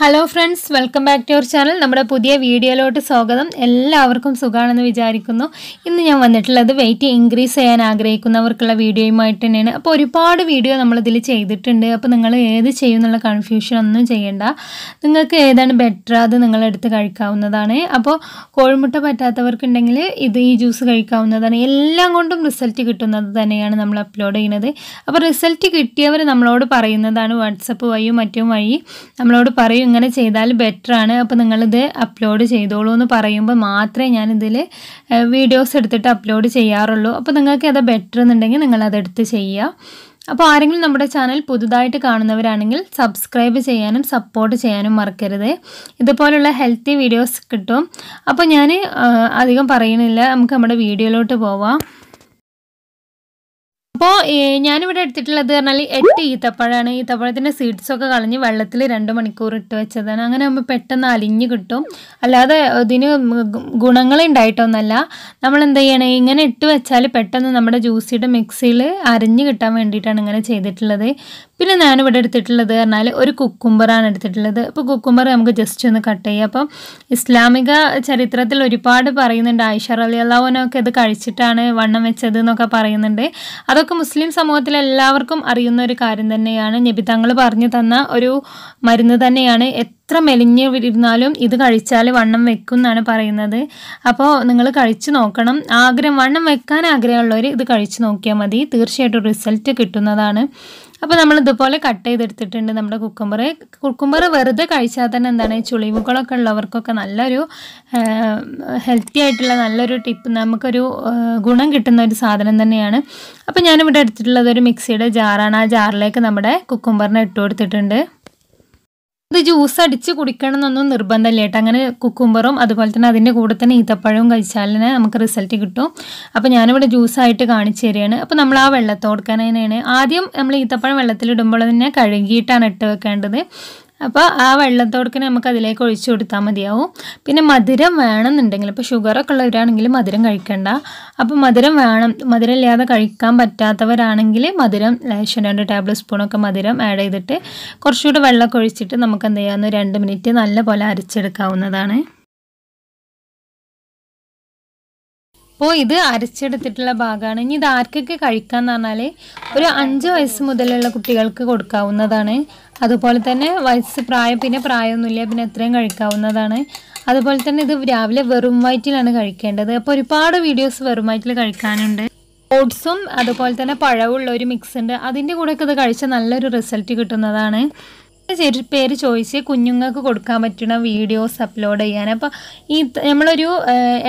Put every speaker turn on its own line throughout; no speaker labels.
hello friends welcome back to our channel നമ്മുടെ പുതിയ വീഡിയോയിലോട്ട് സ്വാഗതം എല്ലാവർക്കും സുഖമാണെന്ന് വിചാരിക്കുന്നു ഇന്ന് ഞാൻ വന്നിട്ടുള്ളത് വെയിറ്റ് ഇൻക്രീസ് ചെയ്യാൻ ആഗ്രഹിക്കുന്നവർക്കുള്ള വീഡിയോയുമായിട്ട് തന്നെയാണ് അപ്പോൾ ഒരുപാട് വീഡിയോ നമ്മളിതിൽ ചെയ്തിട്ടുണ്ട് അപ്പോൾ നിങ്ങൾ ഏത് ചെയ്യുമെന്നുള്ള കൺഫ്യൂഷൻ ഒന്നും ചെയ്യേണ്ട നിങ്ങൾക്ക് ഏതാണ് ബെറ്റർ അത് നിങ്ങളെടുത്ത് കഴിക്കാവുന്നതാണ് അപ്പോൾ കോഴിമുട്ട പറ്റാത്തവർക്കുണ്ടെങ്കിൽ ഇത് ഈ ജ്യൂസ് കഴിക്കാവുന്നതാണ് എല്ലാം കൊണ്ടും റിസൾട്ട് കിട്ടുന്നത് തന്നെയാണ് നമ്മൾ അപ്ലോഡ് ചെയ്യുന്നത് അപ്പോൾ റിസൾട്ട് കിട്ടിയവർ നമ്മളോട് പറയുന്നതാണ് വാട്സപ്പ് വഴിയും മറ്റും വഴി നമ്മളോട് പറയും ഇങ്ങനെ ചെയ്താൽ ബെറ്ററാണ് അപ്പോൾ നിങ്ങളിത് അപ്ലോഡ് ചെയ്തോളൂ എന്ന് പറയുമ്പോൾ മാത്രമേ ഞാനിതിൽ വീഡിയോസ് എടുത്തിട്ട് അപ്ലോഡ് ചെയ്യാറുള്ളൂ അപ്പോൾ നിങ്ങൾക്ക് അത് ബെറ്റർ എന്നുണ്ടെങ്കിൽ നിങ്ങളതെടുത്ത് ചെയ്യുക അപ്പോൾ ആരെങ്കിലും നമ്മുടെ ചാനൽ പുതുതായിട്ട് കാണുന്നവരാണെങ്കിൽ സബ്സ്ക്രൈബ് ചെയ്യാനും സപ്പോർട്ട് ചെയ്യാനും മറക്കരുത് ഇതുപോലുള്ള ഹെൽത്തി വീഡിയോസ് കിട്ടും അപ്പോൾ ഞാൻ അധികം പറയുന്നില്ല നമുക്ക് നമ്മുടെ വീഡിയോയിലോട്ട് പോവാം അപ്പോൾ ഞാനിവിടെ എടുത്തിട്ടുള്ളത് പറഞ്ഞാൽ എട്ട് ഈത്തപ്പഴമാണ് ഈത്തപ്പഴത്തിൻ്റെ ഒക്കെ കളഞ്ഞ് വെള്ളത്തിൽ രണ്ട് മണിക്കൂർ ഇട്ട് വെച്ചതാണ് അങ്ങനെ ആകുമ്പോൾ പെട്ടെന്ന് അലിഞ്ഞ് കിട്ടും അല്ലാതെ ഇതിന് ഗുണങ്ങളുണ്ടായിട്ടൊന്നല്ല നമ്മൾ എന്ത് ചെയ്യണം ഇങ്ങനെ ഇട്ട് വെച്ചാൽ പെട്ടെന്ന് നമ്മുടെ ജ്യൂസിയുടെ മിക്സിയിൽ അരിഞ്ഞ് കിട്ടാൻ വേണ്ടിയിട്ടാണ് ഇങ്ങനെ ചെയ്തിട്ടുള്ളത് പിന്നെ ഞാനിവിടെ എടുത്തിട്ടുള്ളത് പറഞ്ഞാൽ ഒരു കുക്കുംബറാണ് എടുത്തിട്ടുള്ളത് അപ്പോൾ കുക്കുംബർ നമുക്ക് ജസ്റ്റ് ഒന്ന് കട്ട് ചെയ്യാം അപ്പം ഇസ്ലാമിക ചരിത്രത്തിൽ ഒരുപാട് പറയുന്നുണ്ട് ആയിഷ അലി അള്ളാഹുനൊക്കെ ഇത് കഴിച്ചിട്ടാണ് വണ്ണം വെച്ചത് എന്നൊക്കെ പറയുന്നുണ്ട് അതൊക്കെ നമ്മളൊക്കെ മുസ്ലിം സമൂഹത്തിൽ എല്ലാവർക്കും അറിയുന്ന ഒരു കാര്യം തന്നെയാണ് നബി തങ്ങൾ പറഞ്ഞു തന്ന ഒരു മരുന്ന് തന്നെയാണ് എത്ര മെലിഞ്ഞ് ഇരുന്നാലും ഇത് കഴിച്ചാൽ വണ്ണം വെക്കും എന്നാണ് പറയുന്നത് അപ്പോൾ നിങ്ങൾ കഴിച്ചു നോക്കണം ആഗ്രഹം വണ്ണം വെക്കാൻ ആഗ്രഹമുള്ളവർ ഇത് കഴിച്ചു നോക്കിയാൽ മതി തീർച്ചയായിട്ടും റിസൾട്ട് കിട്ടുന്നതാണ് അപ്പോൾ നമ്മൾ ഇതുപോലെ കട്ട് ചെയ്തെടുത്തിട്ടുണ്ട് നമ്മുടെ കുക്കുംബർ കുക്കുംബർ വെറുതെ കഴിച്ചാൽ തന്നെ എന്താണ് ചുളിവുകളൊക്കെ ഉള്ളവർക്കൊക്കെ നല്ലൊരു ഹെൽത്തി ആയിട്ടുള്ള നല്ലൊരു ടിപ്പ് നമുക്കൊരു ഗുണം കിട്ടുന്ന ഒരു സാധനം തന്നെയാണ് അപ്പോൾ ഞാനിവിടെ എടുത്തിട്ടുള്ളത് ഒരു മിക്സിയുടെ ജാറാണ് ആ ജാറിലേക്ക് നമ്മുടെ കുക്കുംബറിനെ ഇട്ട് കൊടുത്തിട്ടുണ്ട് ഇത് ജ്യൂസ് അടിച്ച് കുടിക്കണം എന്നൊന്നും നിർബന്ധമില്ല കേട്ടോ അങ്ങനെ കുക്കുംബറും അതുപോലെ തന്നെ അതിൻ്റെ കൂടെ തന്നെ ഈത്തപ്പഴവും കഴിച്ചാലിന് നമുക്ക് റിസൾട്ട് കിട്ടും അപ്പോൾ ഞാനിവിടെ ജ്യൂസായിട്ട് കാണിച്ചു തരികയാണ് അപ്പോൾ നമ്മൾ ആ വെള്ളത്തോടുക്കാനാണ് ആദ്യം നമ്മൾ ഈത്തപ്പഴം വെള്ളത്തിലിടുമ്പോൾ തന്നെ കഴുകിയിട്ടാണ് ഇട്ട് വെക്കേണ്ടത് അപ്പോൾ ആ വെള്ളത്തോടൊക്കെ നമുക്ക് അതിലേക്ക് ഒഴിച്ചു കൊടുത്താൽ മതിയാവും പിന്നെ മധുരം വേണമെന്നുണ്ടെങ്കിൽ ഇപ്പോൾ ഷുഗറൊക്കെ ഉള്ളവരാണെങ്കിൽ മധുരം കഴിക്കണ്ട അപ്പോൾ മധുരം വേണം മധുരം ഇല്ലാതെ കഴിക്കാൻ പറ്റാത്തവരാണെങ്കിൽ മധുരം ലേശം രണ്ട് ടേബിൾ സ്പൂണൊക്കെ മധുരം ആഡ് ചെയ്തിട്ട് കുറച്ചുകൂടി വെള്ളമൊക്കെ ഒഴിച്ചിട്ട് നമുക്ക് എന്ത് ചെയ്യാമെന്ന് രണ്ട് മിനിറ്റ് നല്ല പോലെ അരച്ചെടുക്കാവുന്നതാണ് അപ്പോൾ ഇത് അരച്ചെടുത്തിട്ടുള്ള ഭാഗമാണ് ഇനി ഇത് ആർക്കൊക്കെ കഴിക്കാമെന്ന് പറഞ്ഞാൽ ഒരു അഞ്ച് വയസ്സ് മുതലുള്ള കുട്ടികൾക്ക് കൊടുക്കാവുന്നതാണ് അതുപോലെ തന്നെ വയസ്സ് പ്രായം പിന്നെ പ്രായമൊന്നുമില്ല പിന്നെ എത്രയും കഴിക്കാവുന്നതാണ് അതുപോലെ തന്നെ ഇത് രാവിലെ വെറും വയറ്റിലാണ് കഴിക്കേണ്ടത് അപ്പോൾ ഒരുപാട് വീഡിയോസ് വെറും വയറ്റിൽ കഴിക്കാനുണ്ട് ഓട്സും അതുപോലെ തന്നെ പഴവുള്ള ഒരു മിക്സ് ഉണ്ട് അതിൻ്റെ കൂടെയൊക്കെ ഇത് കഴിച്ചാൽ നല്ലൊരു റിസൾട്ട് കിട്ടുന്നതാണ് ചെറു പേര് ചോദിച്ച് കുഞ്ഞുങ്ങൾക്ക് കൊടുക്കാൻ പറ്റുന്ന വീഡിയോസ് അപ്ലോഡ് ചെയ്യാൻ അപ്പോൾ ഈ നമ്മളൊരു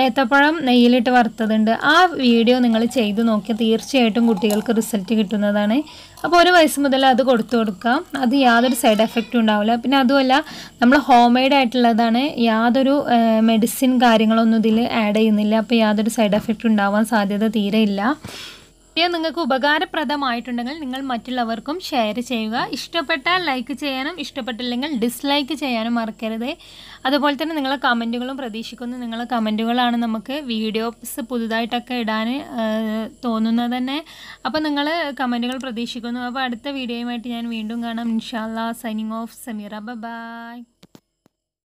ഏത്തപ്പഴം നെയ്യിലിട്ട് വറുത്തതുണ്ട് ആ വീഡിയോ നിങ്ങൾ ചെയ്ത് നോക്കിയാൽ തീർച്ചയായിട്ടും കുട്ടികൾക്ക് റിസൾട്ട് കിട്ടുന്നതാണ് അപ്പോൾ ഒരു വയസ്സ് മുതൽ അത് കൊടുത്തു കൊടുക്കാം അത് യാതൊരു സൈഡ് എഫക്റ്റും ഉണ്ടാവില്ല പിന്നെ അതുമല്ല നമ്മൾ ഹോം മെയ്ഡ് ആയിട്ടുള്ളതാണ് യാതൊരു മെഡിസിൻ കാര്യങ്ങളൊന്നും ഇതിൽ ആഡ് ചെയ്യുന്നില്ല അപ്പോൾ യാതൊരു സൈഡ് എഫക്റ്റും ഉണ്ടാവാൻ സാധ്യത തീരെ ഇല്ല വീഡിയോ നിങ്ങൾക്ക് ഉപകാരപ്രദമായിട്ടുണ്ടെങ്കിൽ നിങ്ങൾ മറ്റുള്ളവർക്കും ഷെയർ ചെയ്യുക ഇഷ്ടപ്പെട്ടാൽ ലൈക്ക് ചെയ്യാനും ഇഷ്ടപ്പെട്ടില്ലെങ്കിൽ ഡിസ്ലൈക്ക് ചെയ്യാനും മറക്കരുത് അതുപോലെ തന്നെ നിങ്ങളെ കമൻറ്റുകളും പ്രതീക്ഷിക്കുന്നു നിങ്ങളെ കമൻറ്റുകളാണ് നമുക്ക് വീഡിയോസ് പുതുതായിട്ടൊക്കെ ഇടാൻ തോന്നുന്നത് തന്നെ അപ്പോൾ നിങ്ങൾ കമൻറ്റുകൾ പ്രതീക്ഷിക്കുന്നു അപ്പോൾ അടുത്ത വീഡിയോയുമായിട്ട് ഞാൻ വീണ്ടും കാണാം ഇൻഷാല്ലാ സൈനിങ് ഓഫ് സമീറ ബൈ